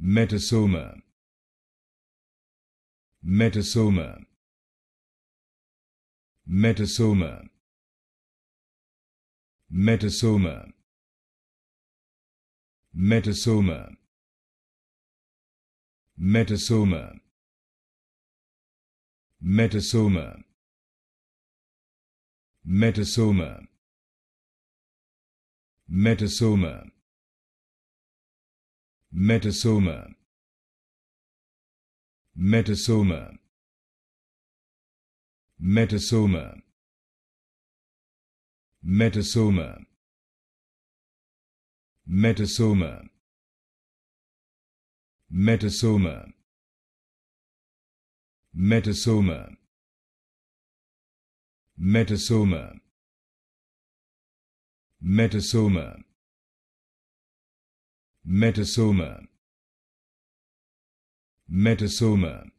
metasoma metasoma metasoma metasoma metasoma metasoma metasoma metasoma metasoma metasoma metasoma metasoma metasoma metasoma metasoma metasoma metasoma metasoma metasoma metasoma